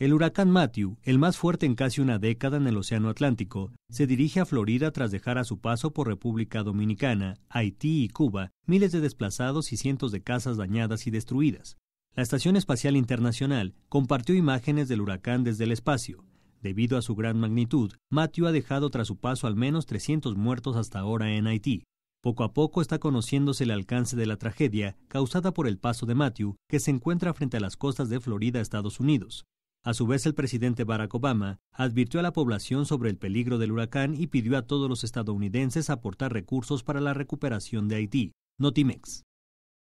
El huracán Matthew, el más fuerte en casi una década en el Océano Atlántico, se dirige a Florida tras dejar a su paso por República Dominicana, Haití y Cuba miles de desplazados y cientos de casas dañadas y destruidas. La Estación Espacial Internacional compartió imágenes del huracán desde el espacio. Debido a su gran magnitud, Matthew ha dejado tras su paso al menos 300 muertos hasta ahora en Haití. Poco a poco está conociéndose el alcance de la tragedia causada por el paso de Matthew, que se encuentra frente a las costas de Florida, Estados Unidos. A su vez, el presidente Barack Obama advirtió a la población sobre el peligro del huracán y pidió a todos los estadounidenses aportar recursos para la recuperación de Haití. Notimex.